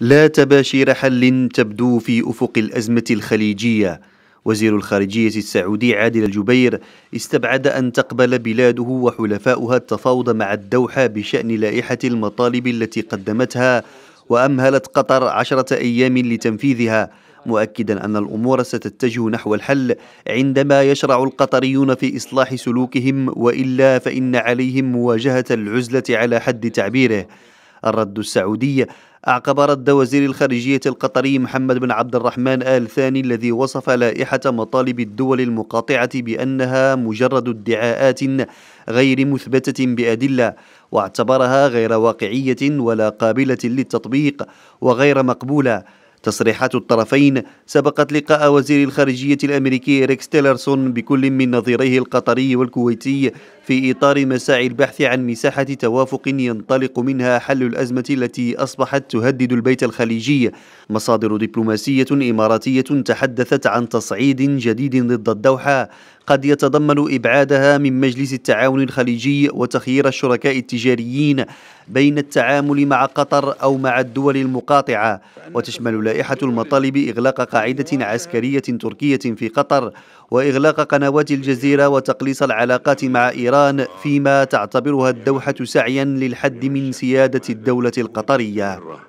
لا تباشير حل تبدو في افق الازمه الخليجيه وزير الخارجيه السعودي عادل الجبير استبعد ان تقبل بلاده وحلفاؤها التفاوض مع الدوحه بشان لائحه المطالب التي قدمتها وامهلت قطر عشره ايام لتنفيذها مؤكدا ان الامور ستتجه نحو الحل عندما يشرع القطريون في اصلاح سلوكهم والا فان عليهم مواجهه العزله على حد تعبيره الرد السعودي أعقب رد وزير الخارجية القطري محمد بن عبد الرحمن آل ثاني الذي وصف لائحة مطالب الدول المقاطعة بأنها مجرد ادعاءات غير مثبتة بأدلة واعتبرها غير واقعية ولا قابلة للتطبيق وغير مقبولة تصريحات الطرفين سبقت لقاء وزير الخارجية الأمريكي ريكس تيلرسون بكل من نظيريه القطري والكويتي في إطار مساعي البحث عن مساحة توافق ينطلق منها حل الأزمة التي أصبحت تهدد البيت الخليجي مصادر دبلوماسية إماراتية تحدثت عن تصعيد جديد ضد الدوحة قد يتضمن إبعادها من مجلس التعاون الخليجي وتخيير الشركاء التجاريين بين التعامل مع قطر أو مع الدول المقاطعة وتشمل لائحة المطالب إغلاق قاعدة عسكرية تركية في قطر وإغلاق قنوات الجزيرة وتقليص العلاقات مع إيران طهران فيما تعتبرها الدوحة سعيا للحد من سيادة الدولة القطرية